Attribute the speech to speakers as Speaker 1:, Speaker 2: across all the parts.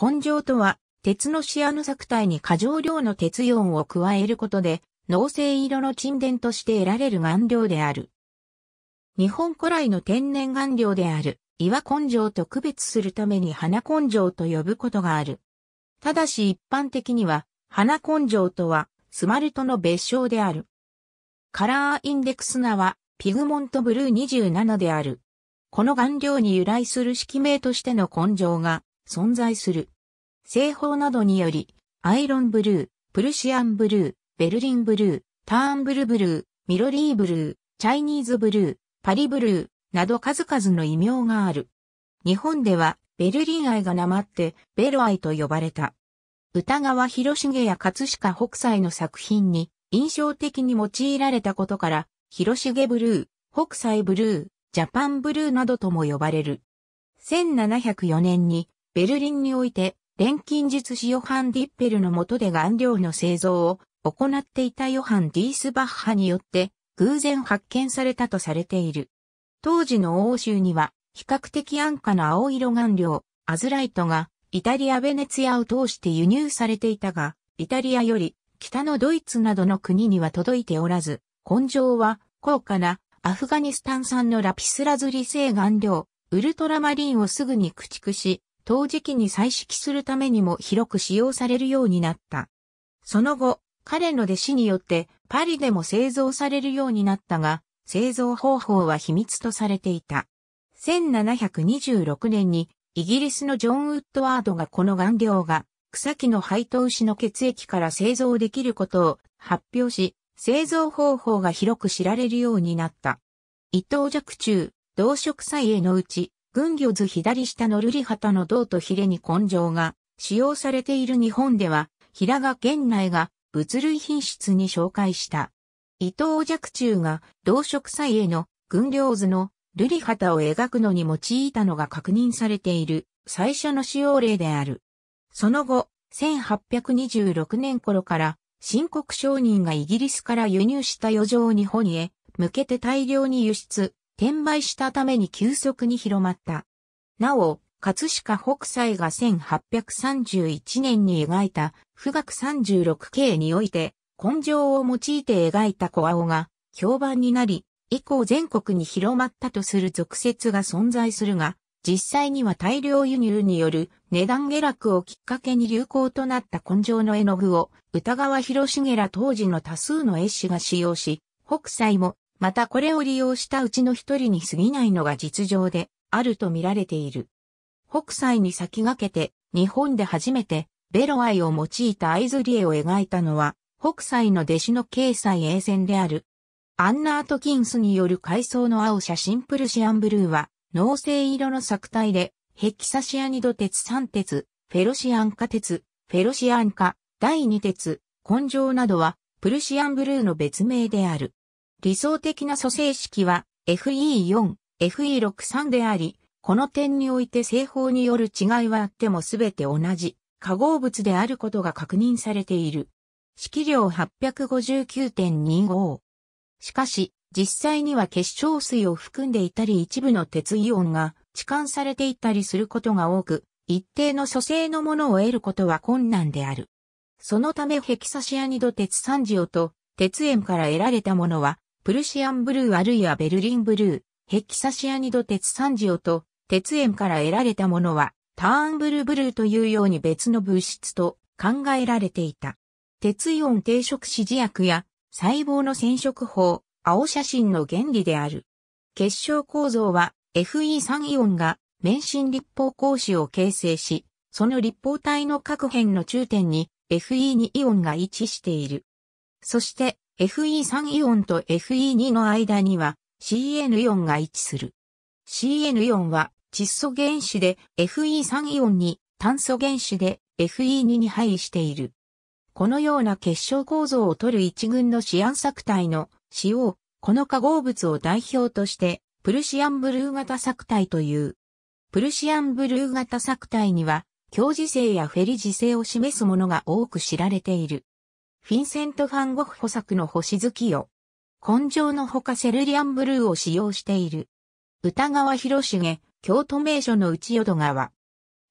Speaker 1: 根性とは、鉄のシアヌ作体に過剰量の鉄イオンを加えることで、脳性色の沈殿として得られる顔料である。日本古来の天然顔料である、岩根性と区別するために花根性と呼ぶことがある。ただし一般的には、花根性とは、スマルトの別称である。カラーインデクス名は、ピグモントブルー27である。この顔料に由来する式名としての根性が存在する。製法などにより、アイロンブルー、プルシアンブルー、ベルリンブルー、ターンブルブルー、ミロリーブルー、チャイニーズブルー、パリブルー、など数々の異名がある。日本では、ベルリン愛がなまって、ベロ愛と呼ばれた。歌川広重や葛飾北斎の作品に、印象的に用いられたことから、広重ブルー、北斎ブルー、ジャパンブルーなどとも呼ばれる。1704年に、ベルリンにおいて、錬金術師ヨハン・ディッペルの下で顔料の製造を行っていたヨハン・ディースバッハによって偶然発見されたとされている。当時の欧州には比較的安価な青色顔料、アズライトがイタリア・ベネツィアを通して輸入されていたが、イタリアより北のドイツなどの国には届いておらず、根性は高価なアフガニスタン産のラピスラズリ製顔料、ウルトラマリンをすぐに駆逐し、陶磁器に採識するためにも広く使用されるようになった。その後、彼の弟子によってパリでも製造されるようになったが、製造方法は秘密とされていた。1726年にイギリスのジョン・ウッドワードがこの顔料が草木の配当牛の血液から製造できることを発表し、製造方法が広く知られるようになった。伊藤若冲、動植栽へのうち、軍魚図左下のルリハタの胴とヒレに根性が使用されている日本では、平賀源内が物類品質に紹介した。伊藤若冲が動植祭への軍領図のルリハタを描くのに用いたのが確認されている最初の使用例である。その後、1826年頃から新国商人がイギリスから輸入した余剰日本へ向けて大量に輸出、転売したために急速に広まった。なお、葛飾北斎が1831年に描いた、富岳36系において、根性を用いて描いた小青が評判になり、以降全国に広まったとする俗説が存在するが、実際には大量輸入による値段下落をきっかけに流行となった根性の絵の具を歌川広重ら当時の多数の絵師が使用し、北斎もまたこれを利用したうちの一人に過ぎないのが実情であると見られている。北斎に先駆けて日本で初めてベロアイを用いた合図り絵を描いたのは北斎の弟子の経済永戦である。アンナ・アトキンスによる海藻の青写真プルシアンブルーは、脳性色の作体で、ヘキサシアニド鉄酸鉄、フェロシアン化鉄、フェロシアン化、第二鉄、根性などは、プルシアンブルーの別名である。理想的な組成式は FE4、FE63 であり、この点において製法による違いはあってもすべて同じ化合物であることが確認されている。式量859.25。しかし、実際には結晶水を含んでいたり一部の鉄イオンが置換されていたりすることが多く、一定の組成のものを得ることは困難である。そのためヘキサシアニド鉄三オと鉄塩から得られたものはプルシアンブルーあるいはベルリンブルー、ヘキサシアニド鉄酸オと鉄塩から得られたものは、ターンブルーブルーというように別の物質と考えられていた。鉄イオン定食指示薬や細胞の染色法、青写真の原理である。結晶構造は FE3 イオンが免震立方格子を形成し、その立方体の各辺の中点に FE2 イオンが位置している。そして FE3 イオンと FE2 の間には CN イオンが位置する。CN イオンは窒素原子で FE3 イオンに炭素原子で FE2 に配している。このような結晶構造を取る一群のシアン作体の使用、この化合物を代表として、プルシアンブルー型作体という。プルシアンブルー型作体には、強磁性やフェリ磁性を示すものが多く知られている。フィンセント・ファン・ゴッホ作の星月夜。根性のほかセルリアンブルーを使用している。歌川広重、京都名所の内淀川。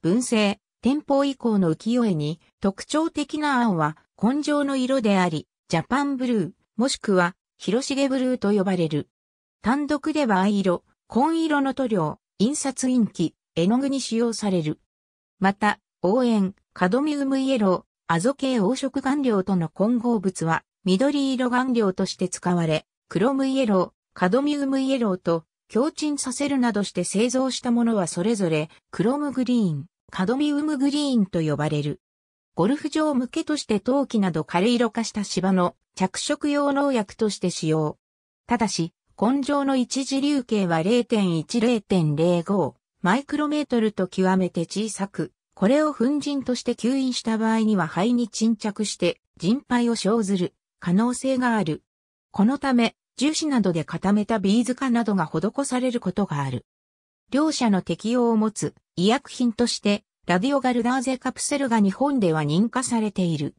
Speaker 1: 文政、天保以降の浮世絵に特徴的な青は根性の色であり、ジャパンブルー、もしくは広重ブルーと呼ばれる。単独では藍色、紺色の塗料、印刷印記、絵の具に使用される。また、応援、カドミウムイエロアゾ系黄色顔料との混合物は、緑色顔料として使われ、クロムイエロー、カドミウムイエローと、強沈させるなどして製造したものはそれぞれ、クロムグリーン、カドミウムグリーンと呼ばれる。ゴルフ場向けとして陶器など軽色化した芝の着色用農薬として使用。ただし、根性の一次流径は0.10.05マイクロメートルと極めて小さく、これを粉塵として吸引した場合には肺に沈着して人肺を生ずる可能性がある。このため、樹脂などで固めたビーズ化などが施されることがある。両者の適用を持つ医薬品として、ラディオガルダーゼカプセルが日本では認可されている。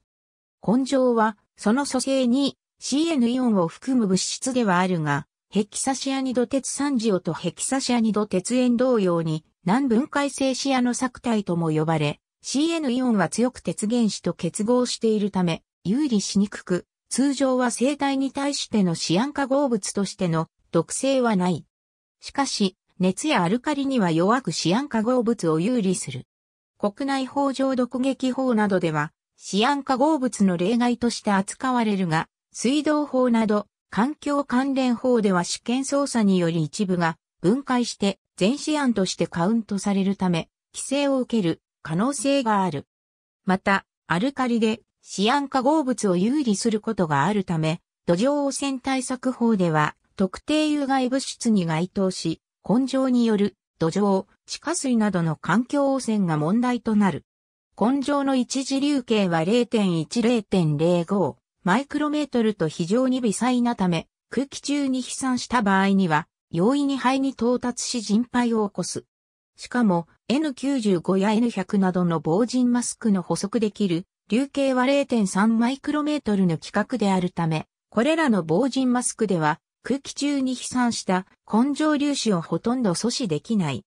Speaker 1: 根性は、その組成に CN イオンを含む物質ではあるが、ヘキサシアニド鉄酸ジオとヘキサシアニド鉄塩同様に、難分解性シアノ作体とも呼ばれ、CN イオンは強く鉄原子と結合しているため、有利しにくく、通常は生体に対してのシアン化合物としての毒性はない。しかし、熱やアルカリには弱くシアン化合物を有利する。国内法上毒撃法などでは、シアン化合物の例外として扱われるが、水道法など、環境関連法では試験操作により一部が分解して全試案としてカウントされるため、規制を受ける可能性がある。また、アルカリでシアン化合物を有利することがあるため、土壌汚染対策法では特定有害物質に該当し、根性による土壌、地下水などの環境汚染が問題となる。根性の一次流形は0.10.05。マイクロメートルと非常に微細なため、空気中に飛散した場合には、容易に肺に到達し人肺を起こす。しかも、N95 や N100 などの防塵マスクの補足できる、流径は0.3マイクロメートルの規格であるため、これらの防塵マスクでは、空気中に飛散した根性粒子をほとんど阻止できない。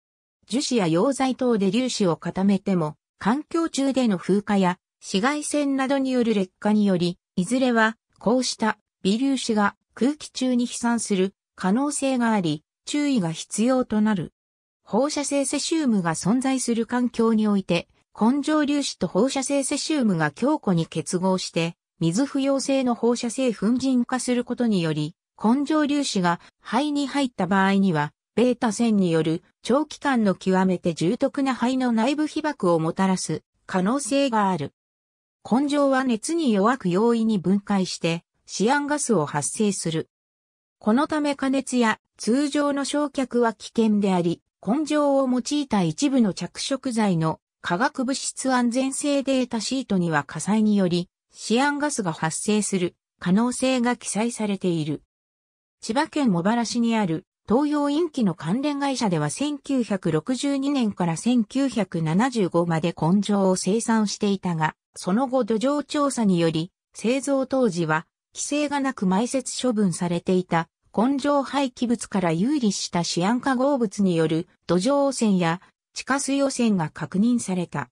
Speaker 1: 樹脂や溶剤等で粒子を固めても、環境中での風化や紫外線などによる劣化により、いずれは、こうした微粒子が空気中に飛散する可能性があり、注意が必要となる。放射性セシウムが存在する環境において、根性粒子と放射性セシウムが強固に結合して、水不溶性の放射性粉塵化することにより、根性粒子が肺に入った場合には、ベータ線による長期間の極めて重篤な肺の内部被曝をもたらす可能性がある。根性は熱に弱く容易に分解してシアンガスを発生する。このため加熱や通常の焼却は危険であり、根性を用いた一部の着色剤の化学物質安全性データシートには火災によりシアンガスが発生する可能性が記載されている。千葉県茂原市にある東洋インキの関連会社では1962年から1975まで根性を生産していたが、その後土壌調査により、製造当時は、規制がなく埋設処分されていた、根性廃棄物から有利したシアン化合物による土壌汚染や地下水汚染が確認された。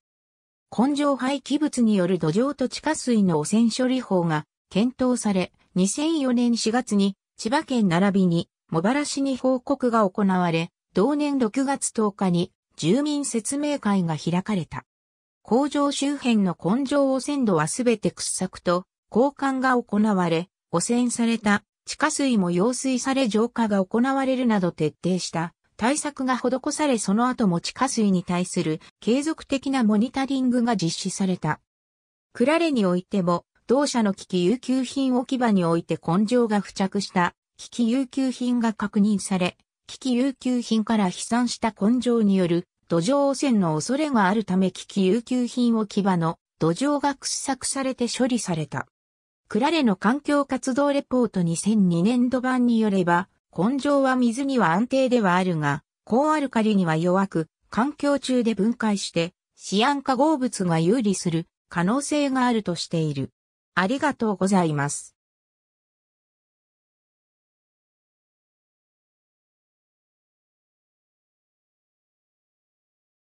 Speaker 1: 根性廃棄物による土壌と地下水の汚染処理法が検討され、2004年4月に千葉県並びに茂原市に報告が行われ、同年6月10日に住民説明会が開かれた。工場周辺の根性汚染土はすべて掘削と交換が行われ、汚染された地下水も溶水され浄化が行われるなど徹底した対策が施されその後も地下水に対する継続的なモニタリングが実施された。クラレにおいても、同社の危機有給品置き場において根性が付着した危機有給品が確認され、危機有給品から飛散した根性による土壌汚染の恐れがあるため危機有給品置き場の土壌が掘削されて処理された。クラレの環境活動レポート2002年度版によれば、根性は水には安定ではあるが、高アルカリには弱く、環境中で分解して、シアン化合物が有利する可能性があるとしている。ありがとうございます。